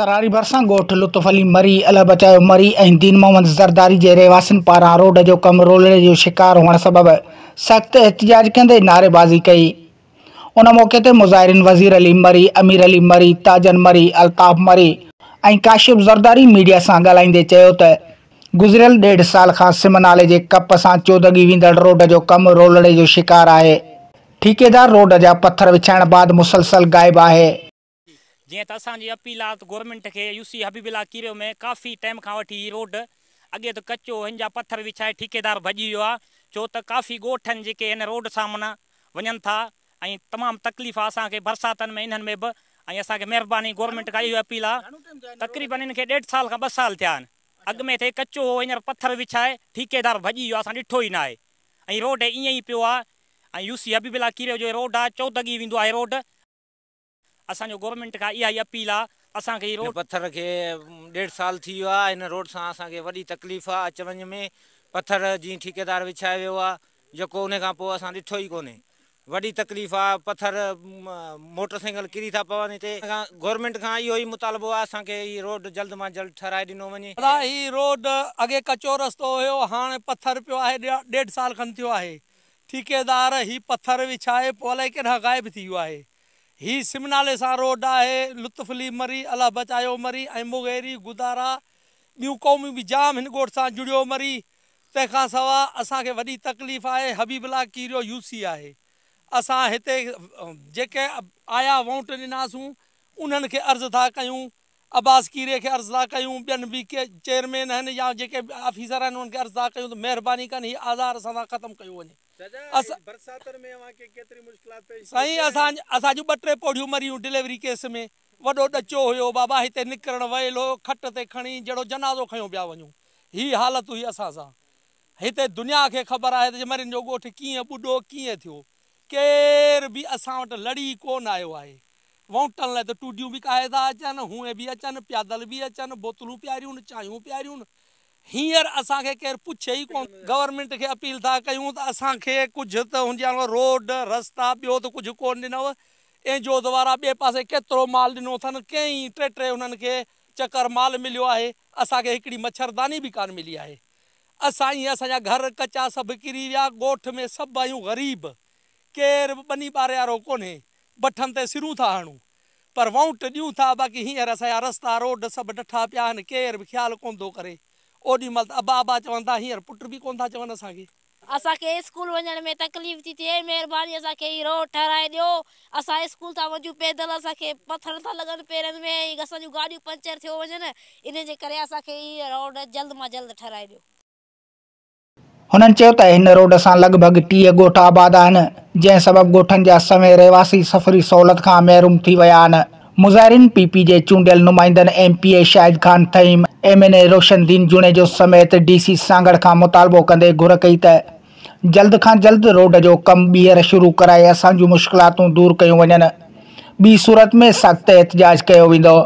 सरारी भरसां गोठ लुत्फ़ अली मरी अला बचायो मरी ऐं दीन मोहम्मद ज़रदारी के रहवासन पारा रोड जो कमु रोलड़े जो शिकार होने सबब सख्त एहतिजाज कारेबाजी कई उन मौक़े ते मुज़ाहिरनि वज़ीर अली मरी अमीर अली मरी ताजन मरी अलताफ़ मरी ए काशिफ ज़रदारी मीडिया से गाले चयो त गुज़िरियल ॾेढ साल का सिम के कप से चौदगी वीदड़ रोड जो कमु रोलड़े जो शिकार है ठेकेदार रोड जा पत्थर विछाण बाद मुसलसल गायब है जंहिं तो असांजी अपील आहे त गवर्नमेंट खे यू सी हबीबिला कीरियो में काफ़ी टाइम का वी रोड अगे तो कचो हिन पत्थर विछाए ठेकेदार भजी वियो आहे छो त काफ़ी गोठन आहिनि जेके हिन रोड सां माना था तमाम तकलीफ़ आहे असांखे में इन्हनि में भी ऐं असांखे महिरबानी गवर्नमेंट खां इहो अपील आहे तक़रीबन हिन खे साल खां ॿ साल थे आहिनि में थिए कचो हो हींअर पथर विछाए ठेकेदार भजी वियो आहे असां ॾिठो ई रोड ईअं ई पियो सी हबीबिला कीरियो जो रोड आ चौदगी वो आहे रोड असांजो गवर्नमेंट खां इहा ई अपील आहे असांखे पथर खे साल थी वियो आहे हिन रोड सां असांखे वॾी तकलीफ़ आहे अचु में पथर जीअं ठेकेदार विछाए वियो आहे जेको उनखां पोइ असां ॾिठो ई कोन्हे वॾी तकलीफ़ आहे पथर मोटरसाइकिल किरी था पवनि हिते गवर्नमेंट खां इहो ई मुतालबो आहे असांखे हीउ रोड जल्द मां जल्द ठहाराए ॾिनो वञे हीउ रोड अॻे कचो रस्तो हुयो हाणे पथर पियो आहे ॾेढु साल खनि थियो आहे ठेकेदार हीउ पथर विछाए पोइ अलाए ग़ाइबु थी हीउ सिमनाले सां रोड आहे लुत्फली मरी अलाह बचायो मरी ऐं मुगेरी गुदारा ॿियूं क़ौमियूं बि जाम हिन गोठ सां जुड़ियो मरी तंहिंखां सवाइ असांखे वॾी तकलीफ़ आहे हबीबला कीरियो यूसी आहे असां हिते जेके आया वोट ॾिनासूं उन्हनि खे अर्ज़ु था कयूं अब्बास कीरे खे अर्ज़ा कयूं चेयरमैन आहिनि या जेके बि आफिसर आहिनि उन्हनि खे अर्ज़ा कयूं त महिरबानी आज़ार ख़तमु कयो वञे असांजी ॿ टे पौड़ियूं मरियूं केस में वॾो ॾचो हुयो बाबा हिते निकिरणु वयल हो खट ते खणी जहिड़ो जनाज़ो खयूं पिया वञूं हीअ हालत हुई असां सां हिते दुनिया खे ख़बर आहे त मरीन जो ॻोठु कीअं ॿुॾो कीअं थियो केर बि असां वटि लड़ी कोन आयो आहे वौटन ले तो टूडियो भी कहे था अचन हुए भी अचन प्यादल भी अचन बोतलू प्यारियूं चायूं प्यारियूं हिंसर असांखे केरु पुछे ही को गवर्नमेंट के अपील था क्यों तो असांखे कुझु त रोड रस्ता बो तो कुछ को ॾिनव ऐं जो द्वारा बे पास केतो माल ॾिनो अथनि कई टे टे हुननि खे माल मिलो है असांखे हिकिड़ी मच्छरदानी भी कान मिली है असां ई असांजा घर कचा सभु किरी विया में सब आहियूं ग़रीब केरु बि ॿनी ॿारे वठनि ते सिरूं था हणूं पर वौट ॾियूं था बाक़ी हींअर असांजा रस्ता रोड सभु ॾठा पिया केर बि ख़्यालु कोन्ह करे ओॾीमहिल त अबा अबा था हींअर पुट बि कोन्ह था चवनि असांखे असांखे स्कूल वञण में तकलीफ़ थी थिए महिरबानी असांखे हीउ रोड ठहिराए ॾियो असां स्कूल था वञूं पैदल असांखे पथर था लगन पेरनि में असांजूं गाॾियूं पंचर थियो वञनि इन जे करे असांखे हीउ रोड जल्द मां जल्द ठहिराए ॾियो हुननि चयो त हिन रोड सां लॻभॻि टीह ॻोठ आबाद आहिनि जंहिं सबबि ॻोठनि जा समय रहवासी सफ़री सहूलियत खां महिरूम थी विया आहिनि मुज़ाहिरीन पी पी जे चूंडियल नुमाइंदनि M P A Shahid Khan थईम M N A Roshan Deen जुणे जो समेत डी सी सांगड़ खां मुतालबो कंदे घुर कई त जल्द खां जल्द रोड जो कमु ॿीहर शुरू कराए असांजूं मुश्किलातूं दूरि कयूं वञनि ॿी सूरत में सख़्तु एतिजाज कयो वेंदो